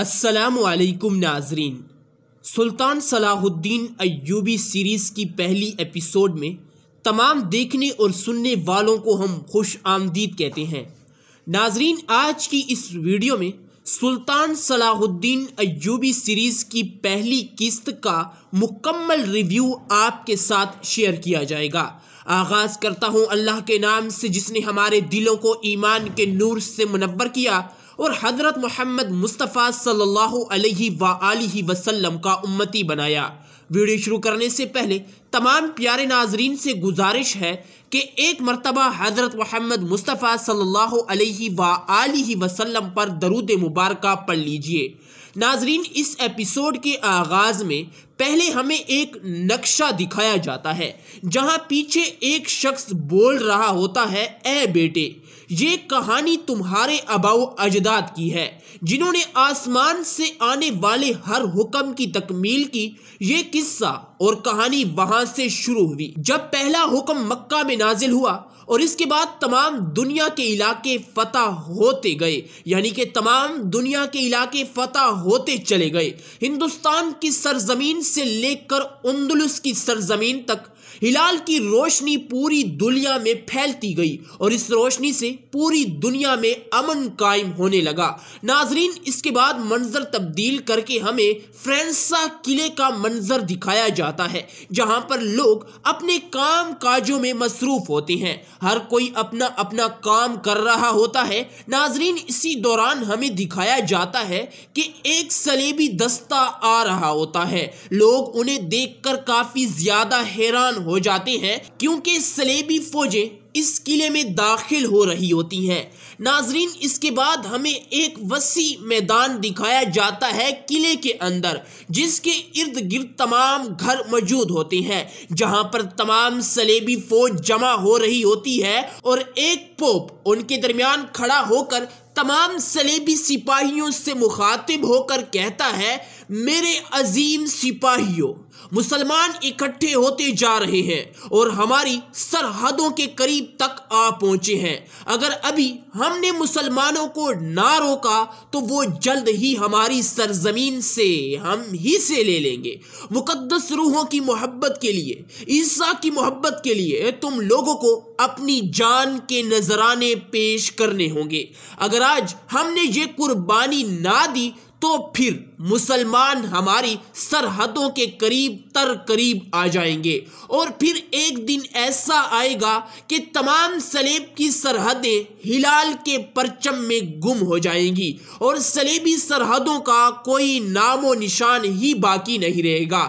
असलकुम नाजरीन सुल्तान सलाहुद्दीन अयूबी सीरीज़ की पहली एपिसोड में तमाम देखने और सुनने वालों को हम खुश आमदीद कहते हैं नाजरीन आज की इस वीडियो में सुल्तान सलाहुद्दीन अयूबी सीरीज़ की पहली किस्त का मुकम्मल रिव्यू आपके साथ शेयर किया जाएगा आगाज़ करता हूँ अल्लाह के नाम से जिसने हमारे दिलों को ईमान के नूर से मुनवर किया और हज़रत मोहम्मद मुस्तफ़ा सल्लल्लाहु अलैहि वसल्लम का उम्मती बनाया वीडियो शुरू करने से पहले तमाम प्यारे नाजरीन से गुजारिश है कि एक मरतबा हज़रत महमद मुस्तफ़ा सल्ला वसम पर दरूद मुबारक पढ़ लीजिए नाजरीन इस एपिसोड के आगाज़ में पहले हमें एक नक्शा दिखाया जाता है जहाँ पीछे एक शख्स बोल रहा होता है ए बेटे ये कहानी तुम्हारे अबाऊ अजदाद की है जिन्होंने आसमान से आने वाले हर हुक्म की तकमील की ये किस्सा और कहानी वहाँ आगाज से शुरू हुई जब पहला हुक्म मक्का में नाजिल हुआ और इसके बाद तमाम दुनिया के इलाके फतह होते गए यानी कि तमाम दुनिया के इलाके फतह होते चले गए हिंदुस्तान की सरजमीन से लेकर उन्दुलस की सरजमीन तक हिलाल की रोशनी पूरी दुनिया में फैलती गई और इस रोशनी से पूरी दुनिया में अमन कायम होने लगा नाजरीन इसके बाद मंजर तब्दील करके हमें फ्रेंसा किले का मंजर दिखाया जाता है जहां पर लोग अपने काम काजों में मसरूफ होते हैं हर कोई अपना अपना काम कर रहा होता है नाजरीन इसी दौरान हमें दिखाया जाता है कि एक सलेबी दस्ता आ रहा होता है लोग उन्हें देखकर काफ़ी ज़्यादा हैरान हो हो जाते हैं क्योंकि सलेबी फौजें इस किले में दाखिल हो रही होती हैं नाजरीन इसके बाद हमें एक वसी मैदान दिखाया जाता है किले के अंदर जिसके इर्द गिर्द तमाम घर मौजूद होते हैं जहां पर तमाम सलेबी फौज जमा हो रही होती है और एक पोप उनके दरमियान खड़ा होकर तमाम सलेबी सिपाहियों से मुखातिब होकर कहता है मेरे अजीम सिपाहियों मुसलमान इकट्ठे होते जा रहे हैं और हमारी सरहदों के करीब करीब तक आ पहुंचे हैं अगर अभी हमने मुसलमानों को ना रोका तो वो जल्द ही हमारी सरजमीन से हम ही से ले लेंगे मुकद्दस रूहों की मोहब्बत के लिए ईसा की मोहब्बत के लिए तुम लोगों को अपनी जान के नजराने पेश करने होंगे अगर आज हमने ये कुर्बानी ना दी तो फिर मुसलमान हमारी सरहदों के करीब तर करीब आ जाएंगे और फिर एक दिन ऐसा आएगा कि तमाम सलेब की सरहदें हिलाल के परचम में गुम हो जाएंगी और सलेबी सरहदों का कोई नामो निशान ही बाकी नहीं रहेगा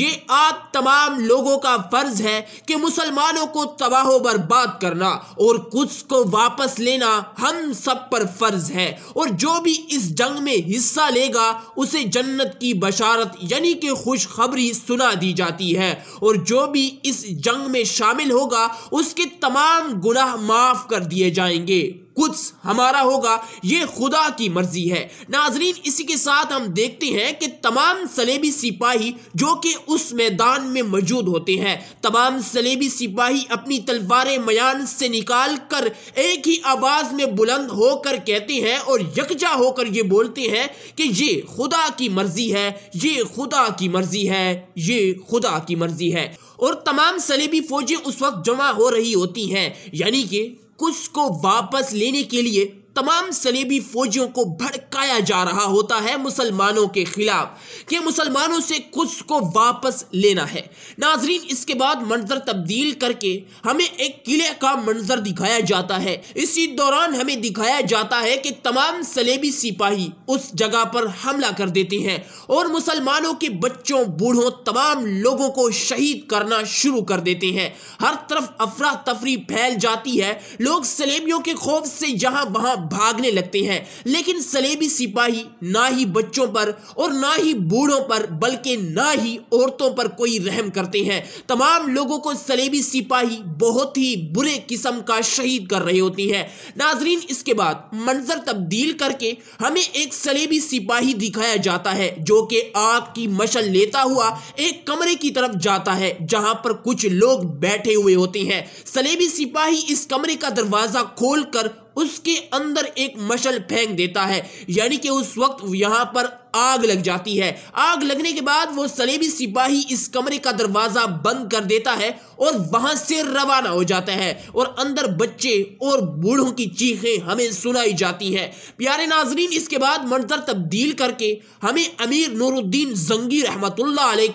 ये आप तमाम लोगों का फ़र्ज़ है कि मुसलमानों को तबाह बर्बाद करना और कुछ को वापस लेना हम सब पर फ़र्ज़ है और जो भी इस जंग में हिस्सा लेगा उसे उसे जन्नत की बशारत यानी कि खुशखबरी सुना दी जाती है और जो भी इस जंग में शामिल होगा उसके तमाम गुनाह माफ़ कर दिए जाएंगे कुछ हमारा होगा ये खुदा की मर्जी है नाजरीन इसी के साथ हम देखते हैं कि तमाम सलेबी सिपाही जो कि उस मैदान में मौजूद होते हैं तमाम सलेबी सिपाही अपनी तलवारें मयान से निकाल कर एक ही आवाज़ में बुलंद होकर कहते हैं और यकजा होकर ये बोलते हैं कि ये खुदा की मर्जी है ये खुदा की मर्जी है ये खुदा की मर्जी है और तमाम सलेबी फौजें उस वक्त जमा हो रही होती हैं यानी कि कुछ को वापस लेने के लिए तमाम सलीबी फौजियों को भड़काया जा रहा होता है मुसलमानों के खिलाफ कि मुसलमानों से कुछ को वापस लेना है नाजरीन इसके बाद मंजर तब्दील करके हमें एक किले का मंजर दिखाया जाता है इसी दौरान हमें दिखाया जाता है कि तमाम सलेबी सिपाही उस जगह पर हमला कर देते हैं और मुसलमानों के बच्चों बूढ़ों तमाम लोगों को शहीद करना शुरू कर देते हैं हर तरफ अफरा तफरी फैल जाती है लोग सलेबियों के खौफ से यहाँ वहाँ तरफ भागने लगते हैं लेकिन सलेबी सिपाही ना ही बच्चों पर और ना ही बूढ़ों पर बल्कि ना ही औरतों पर कोई रहम करते हैं तमाम लोगों को सलेबी सिपाही बहुत ही बुरे किस्म का शहीद कर रही होती है नाजरीन इसके बाद मंजर तब्दील करके हमें एक सलेबी सिपाही दिखाया जाता है जो कि आग की मशल लेता हुआ एक कमरे की तरफ जाता है जहां पर कुछ लोग बैठे हुए होते हैं सलेबी सिपाही इस कमरे का दरवाजा खोलकर उसके अंदर एक मशल फेंक देता है यानी कि उस वक्त यहां पर आग लग जाती है आग लगने के बाद वो सलेबी सिपाही इस कमरे का दरवाज़ा बंद कर देता है और वहां से रवाना हो जाता है और अंदर बच्चे और बूढ़ों की चीखें हमें सुनाई जाती है प्यारे नाजरीन इसके बाद मंजर तब्दील करके हमें अमीर नूरुद्दीन जंगी रहमत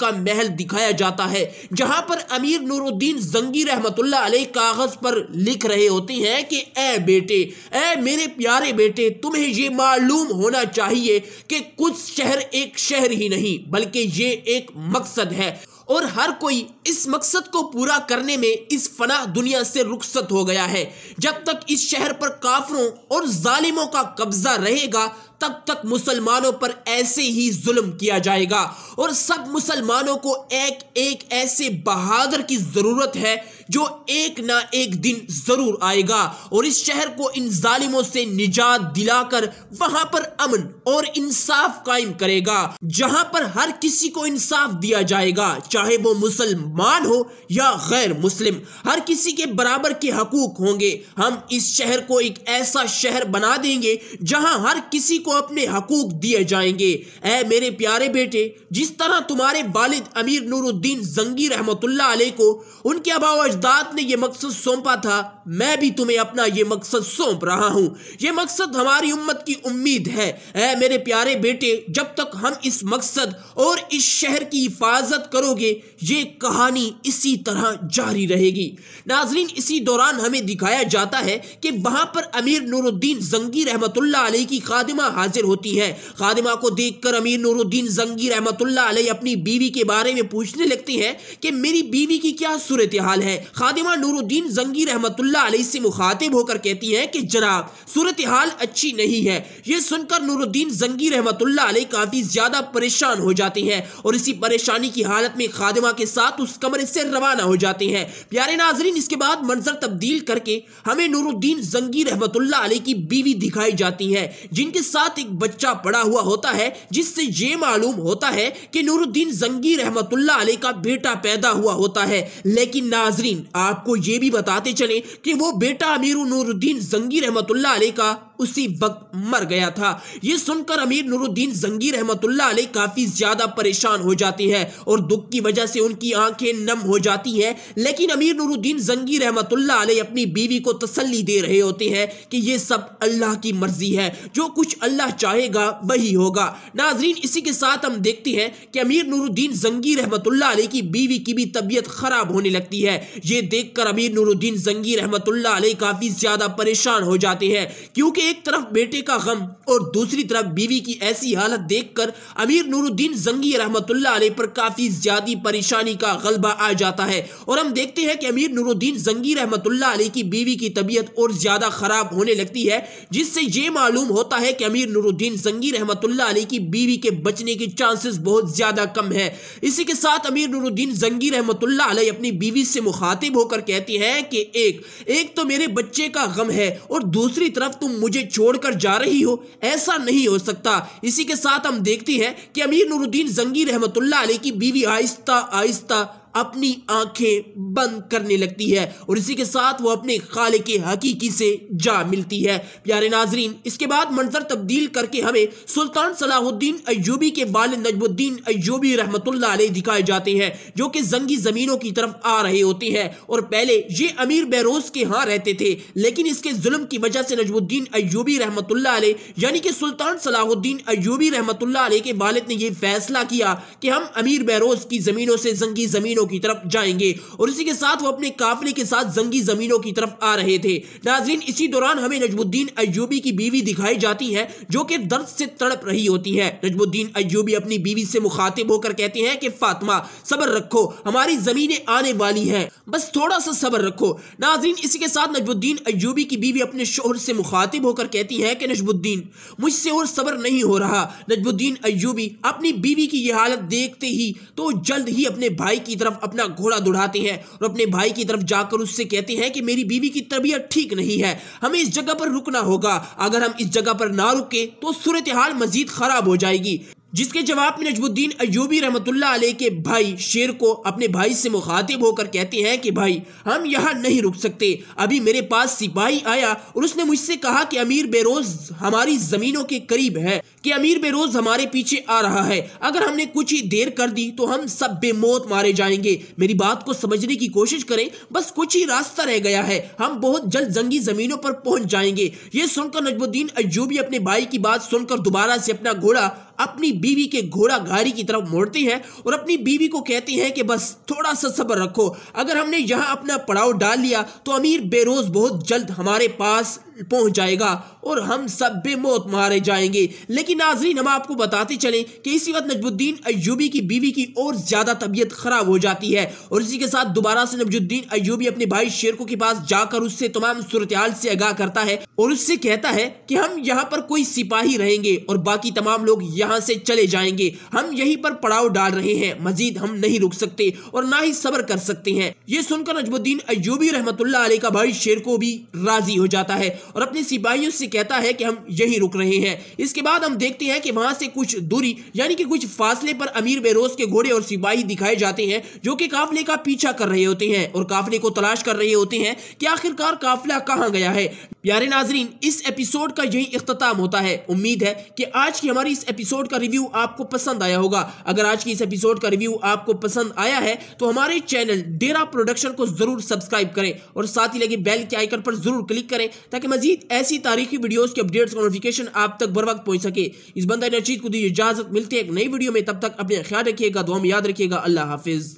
का महल दिखाया जाता है जहां पर अमीर नूरुद्दीन जंगी रहमतुल्ला कागज पर लिख रहे होते हैं कि ए बेटे ए मेरे प्यारे बेटे तुम्हें ये मालूम होना चाहिए कि कुछ शहर एक शहर ही नहीं बल्कि ये एक मकसद है और हर कोई इस मकसद को पूरा करने में इस फना दुनिया से रुखसत हो गया है जब तक इस शहर पर काफरों और जालिमों का कब्जा रहेगा तब तक मुसलमानों पर ऐसे ही जुल्म किया जाएगा और सब मुसलमानों को एक एक ऐसे बहादुर की ज़रूरत है जो एक ना एक दिन ज़रूर आएगा और इस शहर को इन जालिमों से निजात दिलाकर वहां पर अमन और इंसाफ कायम करेगा जहां पर हर किसी को इंसाफ दिया जाएगा चाहे वो मुसलमान हो या गैर मुस्लिम हर किसी के बराबर के हकूक होंगे हम इस शहर को एक ऐसा शहर बना देंगे जहां हर किसी को अपने हकूक दिए जाएंगे ऐ मेरे प्यारे बेटे जिस तरह तुम्हारे वालिद अमीर नूरुद्दीन जंगी रहमतुल्ला अलैह को उनके अबाव अजदाद ने यह मकसद सौंपा था मैं भी तुम्हें अपना ये मकसद सौंप रहा हूँ ये मकसद हमारी उम्मत की उम्मीद है ऐ मेरे प्यारे बेटे जब तक हम इस मकसद और इस शहर की हिफाजत करोगे ये कहानी इसी तरह जारी रहेगी नाजरीन इसी दौरान हमें दिखाया जाता है कि वहां पर अमीर नूरुद्दीन जंगी रहमतुल्ला अलैह की खादिमा हाजिर होती है खादिमा को देख कर अमीर नूरुद्दीन जंगी रहमत अपनी बीवी के बारे में पूछने लगती हैं कि मेरी बीवी की क्या सूरत हाल है खादिमा नूरुद्दीन जंगी रहमत से मुखातिब होकर कहती है कि जनाब सूरत हाल अच्छी नहीं है यह सुनकर नूरुद्दीन जंगी रहमत काफ़ी ज़्यादा परेशान हो जाते हैं और इसी परेशानी की हालत में खादिमा के साथ उस कमरे से रवाना हो जाते हैं प्यारे नाजरीन इसके बाद मंजर तब्दील करके हमें नूरुद्दीन जंगी रहमत की बीवी दिखाई जाती है जिनके साथ साथ एक बच्चा पड़ा हुआ होता है जिससे ये मालूम होता है कि नूरुद्दीन जंगी रहमतुल्ला अली का बेटा पैदा हुआ होता है लेकिन नाजरीन आपको ये भी बताते चले कि वो बेटा अमीर नूरुद्दीन जंगी रहमतुल्ला अली का उसी वक्त मर गया था ये सुनकर अमीर नूरुद्दीन जंगी रहमतुल्ला अलैह काफ़ी ज़्यादा परेशान हो जाती है और दुख की वजह से उनकी आंखें नम हो जाती हैं लेकिन अमीर नूरुद्दीन जंगी रहमतुल्ला अलैह अपनी बीवी को तसल्ली दे रहे होते हैं कि ये सब अल्लाह की मर्जी है जो कुछ अल्लाह चाहेगा वही होगा नाजरीन इसी के साथ हम देखते हैं कि अमीर नूरुद्दीन जंगी रहमतुल्ला अलैह की बीवी की भी तबीयत ख़राब होने लगती है ये देखकर अमीर नूरुद्दीन जंगी रहमतुल्ला अलैह काफ़ी ज़्यादा परेशान हो जाते हैं क्योंकि एक तरफ बेटे का गम और दूसरी तरफ बीवी की ऐसी हालत देखकर अमीर नूरुद्दीन जंगी रहमतुल्ला अलैह पर काफ़ी ज़्यादा परेशानी का गलबा आ जाता है और हम देखते हैं कि अमीर नूरुद्दीन जंगी रहमतुल्ला अलैह की बीवी की तबीयत और ज़्यादा ख़राब होने लगती है जिससे ये मालूम होता है कि अमीर नूरुद्दीन जंगी रहमतुल्ला अलैह की बीवी के बचने के चांसेस बहुत ज़्यादा कम है इसी के साथ अमीर नूरुद्दीन जंगी रहमतुल्ला अलैह अपनी बीवी से मुखातिब होकर कहती है कि एक एक तो मेरे बच्चे का गम है और दूसरी तरफ तुम मुझे मुझे छोड़कर जा रही हो ऐसा नहीं हो सकता इसी के साथ हम देखते हैं कि अमीर नूरुद्दीन जंगी रहमतुल्ला अली की बीवी आहिस्ता आहिस्ता अपनी आंखें बंद करने लगती है और इसी के साथ वो अपने खाले के हकीकी से जा मिलती है प्यारे नाजरीन इसके बाद मंजर तब्दील करके हमें सुल्तान सलाहुद्दीन अयूबी के बाल नजबुद्दीन अयूबी रहमत दिखाए जाते हैं जो कि जंगी ज़मीनों की तरफ आ रहे होते हैं और पहले ये अमीर बेरोज के यहाँ रहते थे लेकिन इसके जुल्म की वजह से नजबुद्दीन अयूबी रहमत यानी कि सुल्तान सलाहुद्दीन अयूबी रहमत के बालद ने यह फैसला किया कि हम अमीर बेरोज की ज़मीनों से जंगी ज़मीनों जमीनों की तरफ जाएंगे और इसी के साथ वो अपने काफिले के साथ जंगी जमीनों की तरफ आ रहे थे नाजरीन इसी दौरान हमें नजमुद्दीन अयूबी की बीवी दिखाई जाती है जो कि दर्द से तड़प रही होती है नजमुद्दीन अयूबी अपनी बीवी से मुखातिब होकर कहते हैं कि फातिमा सब्र रखो हमारी जमीनें आने वाली है बस थोड़ा सा सब्र रखो नाजरीन इसी के साथ नजमुद्दीन अयूबी की बीवी अपने शोहर से मुखातिब होकर कहती है कि नजमुद्दीन मुझसे और सब्र नहीं हो रहा नजमुद्दीन अयूबी अपनी बीवी की यह हालत देखते ही तो जल्द ही अपने भाई की तरफ तरफ अपना घोड़ा दौड़ाती है और अपने भाई की तरफ जाकर उससे कहती है कि मेरी बीवी की तबीयत ठीक नहीं है हमें इस जगह पर रुकना होगा अगर हम इस जगह पर ना रुके तो सूरत हाल मजीद खराब हो जाएगी जिसके जवाब में नजमुद्दीन अयूबी रहमतुल्ला अलैह के भाई शेर को अपने भाई से मुखातिब होकर कहते हैं कि भाई हम यहाँ नहीं रुक सकते अभी मेरे पास सिपाही आया और उसने मुझसे कहा कि अमीर बेरोज हमारी ज़मीनों के करीब है कि अमीर बेरोज हमारे पीछे आ रहा है अगर हमने कुछ ही देर कर दी तो हम सब बेमौत मारे जाएंगे मेरी बात को समझने की कोशिश करें बस कुछ ही रास्ता रह गया है हम बहुत जल्द जंगी जमीनों पर पहुंच जाएंगे ये सुनकर नजमुद्दीन अजूबी अपने भाई की बात सुनकर दोबारा से अपना घोड़ा अपनी बीवी के घोड़ा गाड़ी की तरफ मोड़ते हैं और अपनी बीवी को कहते हैं कि बस थोड़ा सा सब्र रखो अगर हमने यहाँ अपना पड़ाव डाल लिया तो अमीर बेरोज बहुत जल्द हमारे पास पहुंच जाएगा और हम सब बेमौत मारे जाएंगे लेकिन नाजरीन हम आपको बताते चलें कि इसी वक्त नजबुद्दीन अयूबी की बीवी की और ज़्यादा तबीयत ख़राब हो जाती है और इसी के साथ दोबारा से नजबुद्दीन अयूबी अपने भाई शेरको के पास जाकर उससे तमाम सूरत से आगाह करता है और उससे कहता है कि हम यहाँ पर कोई सिपाही रहेंगे और बाकी तमाम लोग यहाँ से चले जाएंगे हम यहीं पर पड़ाव डाल रहे हैं मजीद हम नहीं रुक सकते और ना ही सब्र कर सकते हैं ये सुनकर नजबुद्दीन अयूबी रहमतुल्ला का भाई शेर को भी राजी हो जाता है और अपने सिपाहियों से कहता है कि हम यहीं रुक रहे हैं इसके बाद हम देखते हैं कि वहां से कुछ दूरी यानी कि कुछ फासले पर अमीर बेरोज के घोड़े और सिपाही दिखाए जाते हैं जो कि काफले का पीछा कर रहे होते हैं और काफले को तलाश कर रहे होते हैं कि आखिरकार काफिला कहाँ गया है प्यारे नाजरीन इस एपिसोड का यही अख्ताम होता है उम्मीद है कि आज की हमारी इस एपिसोड का रिव्यू आपको पसंद आया होगा अगर आज की इस एपिसोड का रिव्यू आपको पसंद आया है तो हमारे चैनल डेरा प्रोडक्शन को जरूर सब्सक्राइब करें और साथ ही लगे बेल के आइकन पर जरूर क्लिक करें ताकि मजीद ऐसी तारीखी वीडियोस की अपडेट्स का नोटिफिकेशन आप तक बर वक्त पहुंच सके इस बंदा नचीद को दी इजाज़त मिलती है एक नई वीडियो में तब तक अपने ख्याल रखिएगा दुआ में याद रखिएगा अल्लाह हाफिज़